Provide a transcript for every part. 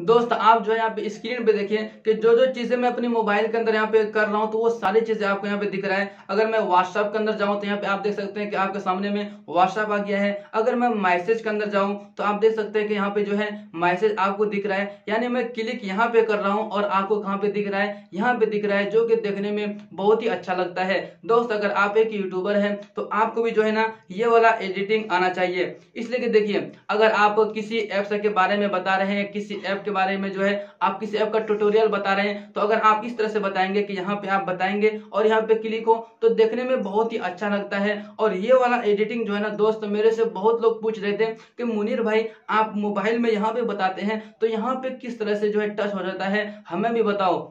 दोस्त आप जो है यहाँ पे स्क्रीन पे देखिए कि जो जो चीजें मैं अपनी मोबाइल के अंदर यहाँ पे कर रहा हूँ तो वो सारी चीजें आपको यहाँ पे दिख रहा है अगर मैं व्हाट्सएप के अंदर जाऊँ तो यहाँ पे आप देख सकते हैं कि आपके सामने में व्हाट्सएप आ गया है अगर मैं मैसेज के अंदर जाऊँ तो आप देख सकते हैं कि यहाँ पे जो है मैसेज आपको दिख रहा है यानी मैं क्लिक यहाँ पे कर रहा हूँ और आपको कहाँ पे दिख रहा है यहाँ पे दिख रहा है जो कि देखने में बहुत ही अच्छा लगता है दोस्त अगर आप एक यूट्यूबर है तो आपको भी जो है ना ये वाला एडिटिंग आना चाहिए इसलिए देखिए अगर आप किसी एप्स के बारे में बता रहे हैं किसी ऐप के बारे में जो है आप किसी ऐप का ट्यूटोरियल बता रहे हैं तो अगर आप इस तरह से बताएंगे कि यहाँ पे आप बताएंगे और यहाँ पे क्लिक हो तो देखने में बहुत ही अच्छा लगता है और ये वाला एडिटिंग जो है ना दोस्त मेरे से बहुत लोग पूछ रहे थे कि मुनीर भाई आप मोबाइल में यहाँ पे बताते हैं तो यहाँ पे किस तरह से जो है टच हो जाता है हमें भी बताओ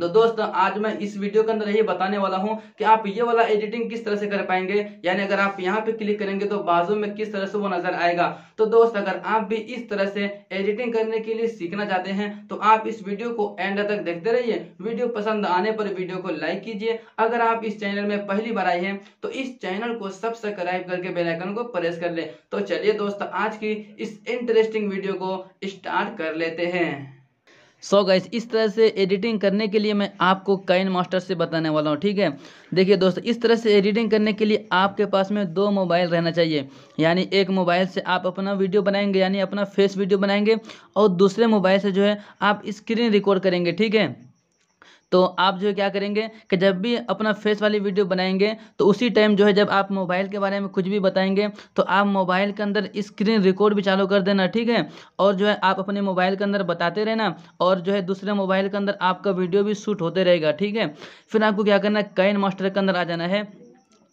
तो दोस्तों आज मैं इस वीडियो के अंदर यही बताने वाला हूं कि आप ये वाला एडिटिंग किस तरह से कर पाएंगे यानी अगर आप यहाँ पे क्लिक करेंगे तो बाजू में किस तरह से वो नजर आएगा तो दोस्त अगर आप भी इस तरह से एडिटिंग करने के लिए सीखना चाहते हैं तो आप इस वीडियो को एंड तक देखते रहिए वीडियो पसंद आने पर वीडियो को लाइक कीजिए अगर आप इस चैनल में पहली बार आए हैं तो इस चैनल को सब्सक्राइब करके बेलाइकन को प्रेस कर ले तो चलिए दोस्तों आज की इस इंटरेस्टिंग वीडियो को स्टार्ट कर लेते हैं सो so गाइस इस तरह से एडिटिंग करने के लिए मैं आपको कैन मास्टर से बताने वाला हूँ ठीक है देखिए दोस्तों इस तरह से एडिटिंग करने के लिए आपके पास में दो मोबाइल रहना चाहिए यानी एक मोबाइल से आप अपना वीडियो बनाएंगे यानी अपना फेस वीडियो बनाएंगे और दूसरे मोबाइल से जो है आप स्क्रीन रिकॉर्ड करेंगे ठीक है तो आप जो है क्या करेंगे कि जब भी अपना फेस वाली वीडियो बनाएंगे तो उसी टाइम जो है जब आप मोबाइल के बारे में कुछ भी बताएंगे तो आप मोबाइल के अंदर स्क्रीन रिकॉर्ड भी चालू कर देना ठीक है और जो है आप अपने मोबाइल के अंदर बताते रहना और जो है दूसरे मोबाइल के अंदर आपका वीडियो भी शूट होते रहेगा ठीक है फिर आपको क्या करना है कैन मास्टर के अंदर आ जाना है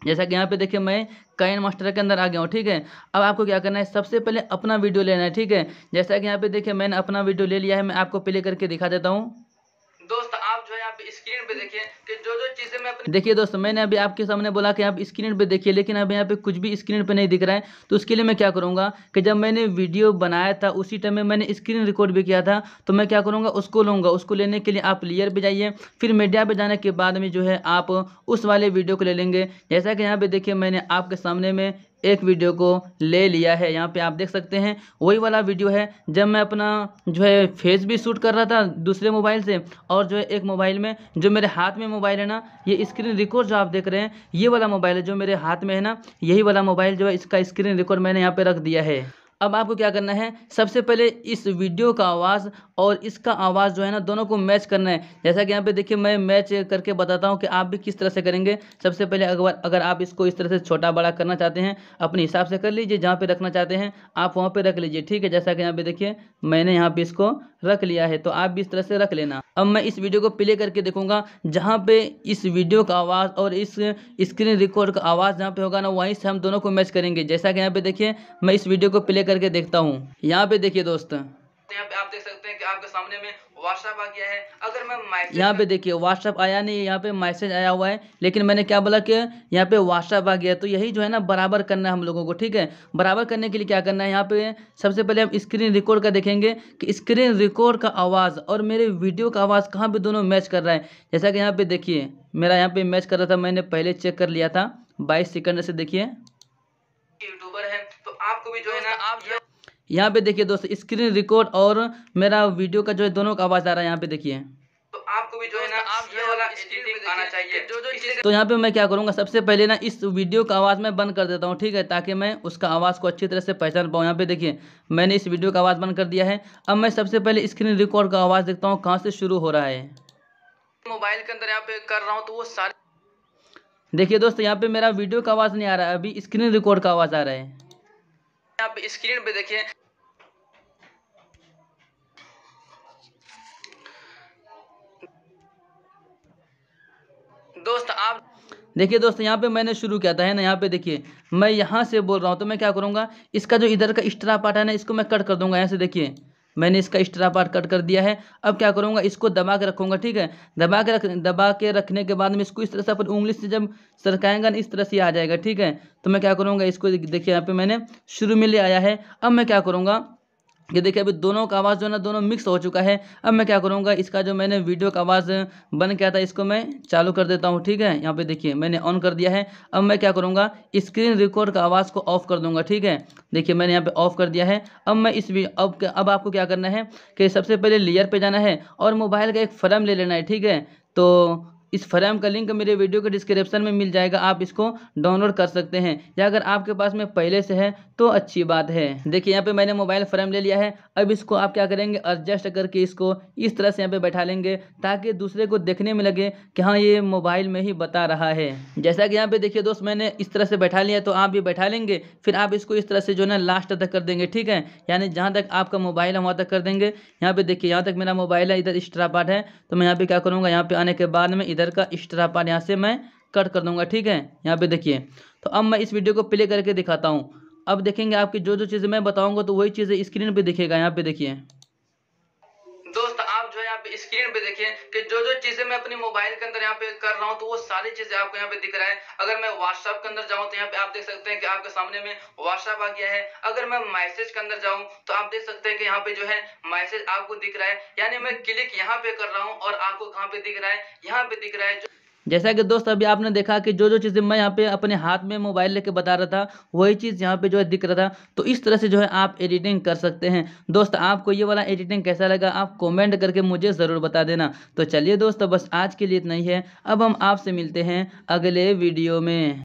जैसा कि यहाँ पे देखिए मैं कैन मास्टर के अंदर आ गया हूँ ठीक है अब आपको क्या करना है सबसे पहले अपना वीडियो लेना है ठीक है जैसा कि यहाँ पे देखिए मैंने अपना वीडियो ले लिया है मैं आपको प्ले करके दिखा देता हूँ आप स्क्रीन पे देखिए कि जो जो चीज़ें मैं अपनी देखिए दोस्तों मैंने अभी आपके सामने बोला कि आप स्क्रीन पे देखिए लेकिन अब यहाँ पे कुछ भी स्क्रीन पे नहीं दिख रहा है तो उसके लिए मैं क्या करूँगा कि जब मैंने वीडियो बनाया था उसी टाइम में मैंने स्क्रीन रिकॉर्ड भी किया था तो मैं क्या करूँगा उसको लूँगा उसको लेने के लिए आप लेयर पर जाइए फिर मीडिया पर जाने के बाद में जो है आप उस वाले वीडियो को ले लेंगे जैसा कि यहाँ पर देखिए मैंने आपके सामने में एक वीडियो को ले लिया है यहाँ पे आप देख सकते हैं वही वाला वीडियो है जब मैं अपना जो है फेस भी शूट कर रहा था दूसरे मोबाइल से और जो है एक मोबाइल में जो मेरे हाथ में मोबाइल है ना ये स्क्रीन रिकॉर्ड जो आप देख रहे हैं ये वाला मोबाइल है जो मेरे हाथ में है ना यही वाला मोबाइल जो है इसका स्क्रीन रिकॉर्ड मैंने यहाँ पर रख दिया है अब आपको क्या करना है सबसे पहले इस वीडियो का आवाज़ और इसका आवाज़ जो है ना दोनों को मैच करना है जैसा कि यहाँ पे देखिए मैं मैच करके बताता हूँ कि आप भी किस तरह से करेंगे सबसे पहले अगर अगर आप इसको इस तरह से छोटा बड़ा करना चाहते हैं अपने हिसाब से कर लीजिए जहाँ पे रखना चाहते हैं आप वहाँ पर रख लीजिए ठीक है जैसा कि यहाँ पे देखिए मैंने यहाँ पे इसको रख लिया है तो आप भी इस तरह से रख लेना अब मैं इस वीडियो को प्ले करके देखूंगा जहाँ पे इस वीडियो का आवाज़ और इस स्क्रीन रिकॉर्ड का आवाज़ जहाँ पे होगा ना वहीं से हम दोनों को मैच करेंगे जैसा कि यहाँ पे देखिए मैं इस वीडियो को प्ले करके देखता हूँ यहाँ पे देखिए दोस्त यहाँ पे आप देख सकते हैं कि आपके सामने में व्हाट्सअप आ गया है अगर मैं मैसेज यहाँ पे देखिए व्हाट्सएप आया नहीं यहाँ पे मैसेज आया हुआ है लेकिन मैंने क्या बोला कि यहाँ पे व्हाट्सएप आ गया तो यही जो है ना बराबर करना है हम लोगों को ठीक है बराबर करने के लिए क्या करना है यहाँ पे सबसे पहले हम स्क्रीन रिकॉर्ड का देखेंगे कि स्क्रीन रिकॉर्ड का आवाज़ और मेरे वीडियो का आवाज़ कहाँ पर दोनों मैच कर रहा है जैसा कि यहाँ पर देखिए मेरा यहाँ पर मैच कर रहा था मैंने पहले चेक कर लिया था बाईस सेकंड से देखिए यूट्यूब भी जो है ना आप जो यहाँ पे देखिए दोस्तों स्क्रीन रिकॉर्ड और मेरा वीडियो का जो है दोनों का आवाज़ आ रहा है यहाँ पे देखिए तो आपको भी जो है ना आप ये वाला एडिटिंग आना चाहिए जो जो चीज़ें तो यहाँ पे मैं क्या करूँगा सबसे पहले ना इस वीडियो का आवाज़ मैं बंद कर देता हूँ ठीक है ताकि मैं उसका आवाज़ को अच्छी तरह से पहचान पाऊँ यहाँ पे देखिए मैंने इस वीडियो का आवाज़ बंद कर दिया है अब मैं सबसे पहले स्क्रीन रिकॉर्ड का आवाज़ देखता हूँ कहाँ से शुरू हो रहा है मोबाइल के अंदर यहाँ पे कर रहा हूँ तो वो सारे देखिए दोस्तों यहाँ पे मेरा वीडियो का आवाज़ नहीं आ रहा है अभी स्क्रीन रिकॉर्ड का आवाज़ आ रहा है आप स्क्रीन पे देखिए दोस्त आप देखिए दोस्त यहाँ पे मैंने शुरू किया था है ना यहाँ पे देखिए मैं यहाँ से बोल रहा हूँ तो मैं क्या करूँगा इसका जो इधर का एक्स्ट्रा पार्ट है ना इसको मैं कट कर दूंगा यहाँ से देखिए मैंने इसका एक्स्ट्रा पार्ट कट कर दिया है अब क्या करूँगा इसको दबा के रखूँगा ठीक है दबा के रख दबा के रखने के बाद में इसको इस तरह से अपन उंगली से जब सरकाएंगा ना इस तरह से आ जाएगा ठीक है तो मैं क्या करूँगा इसको देखिए यहाँ पे मैंने शुरू में ले आया है अब मैं क्या करूँगा ये देखिए अभी दोनों का आवाज़ जो है ना दोनों मिक्स हो चुका है अब मैं क्या करूँगा इसका जो मैंने वीडियो का आवाज़ बन किया था इसको मैं चालू कर देता हूँ ठीक है यहाँ पे देखिए मैंने ऑन कर दिया है अब मैं क्या करूँगा स्क्रीन रिकॉर्ड का आवाज़ को ऑफ कर दूँगा ठीक है देखिए मैंने यहाँ पे ऑफ कर दिया है अब मैं इस अब अब आपको क्या करना है कि सबसे पहले लेयर पर जाना है और मोबाइल का एक फ्रम ले लेना है ठीक है तो इस फ्रेम का लिंक मेरे वीडियो के डिस्क्रिप्शन में मिल जाएगा आप इसको डाउनलोड कर सकते हैं या अगर आपके पास में पहले से है तो अच्छी बात है देखिए यहाँ पे मैंने मोबाइल फ्रेम ले लिया है अब इसको आप क्या करेंगे एडजस्ट करके इसको इस तरह से यहाँ पे बैठा लेंगे ताकि दूसरे को देखने में लगे कि हाँ ये मोबाइल में ही बता रहा है जैसा कि यहाँ पे देखिए दोस्त मैंने इस तरह से बैठा लिया तो आप भी बैठा लेंगे फिर आप इसको इस तरह से जो है ना लास्ट तक कर देंगे ठीक है यानी जहाँ तक आपका मोबाइल है वहाँ तक कर देंगे यहाँ पे देखिए यहाँ तक मेरा मोबाइल है इधर एक्स्ट्रा पार्ट है तो मैं यहाँ पे क्या करूँगा यहाँ पे आने के बाद में इधर इधर का एक्स्ट्रा पार्ट यहाँ से मैं कट कर दूंगा ठीक है यहाँ पे देखिए तो अब मैं इस वीडियो को प्ले करके दिखाता हूँ अब देखेंगे आपकी जो जो चीज़ें मैं बताऊँगा तो वही चीज़ें स्क्रीन पर दिखेगा यहाँ पे देखिए स्क्रीन पे देखिए कि जो जो चीजें मैं अपने मोबाइल के अंदर यहाँ पे कर रहा हूँ तो वो सारी चीजें आपको यहाँ पे दिख रहा है अगर मैं व्हाट्सअप के अंदर जाऊँ तो यहाँ पे आप देख सकते हैं कि आपके सामने में व्हाट्सअप आ गया है अगर मैं मैसेज के अंदर जाऊँ तो आप देख सकते हैं कि यहाँ पे जो है मैसेज आपको दिख रहा है यानी मैं क्लिक यहाँ पे कर रहा हूँ और आपको कहाँ पे दिख रहा है यहाँ पे दिख रहा है जैसा कि दोस्त अभी आपने देखा कि जो जो चीज़ें मैं यहाँ पे अपने हाथ में मोबाइल लेके बता रहा था वही चीज़ यहाँ पे जो है दिख रहा था तो इस तरह से जो है आप एडिटिंग कर सकते हैं दोस्त आपको ये वाला एडिटिंग कैसा लगा आप कमेंट करके मुझे ज़रूर बता देना तो चलिए दोस्त बस आज के लिए इतना ही है अब हम आपसे मिलते हैं अगले वीडियो में